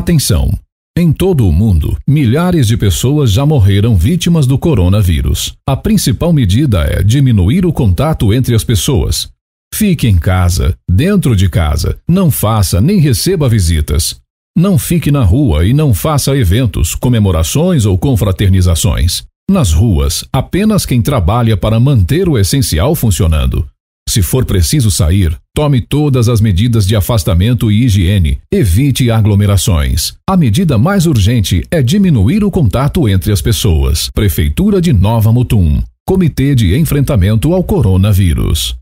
Atenção! Em todo o mundo, milhares de pessoas já morreram vítimas do coronavírus. A principal medida é diminuir o contato entre as pessoas. Fique em casa, dentro de casa, não faça nem receba visitas. Não fique na rua e não faça eventos, comemorações ou confraternizações. Nas ruas, apenas quem trabalha para manter o essencial funcionando. Se for preciso sair, tome todas as medidas de afastamento e higiene. Evite aglomerações. A medida mais urgente é diminuir o contato entre as pessoas. Prefeitura de Nova Mutum. Comitê de Enfrentamento ao Coronavírus.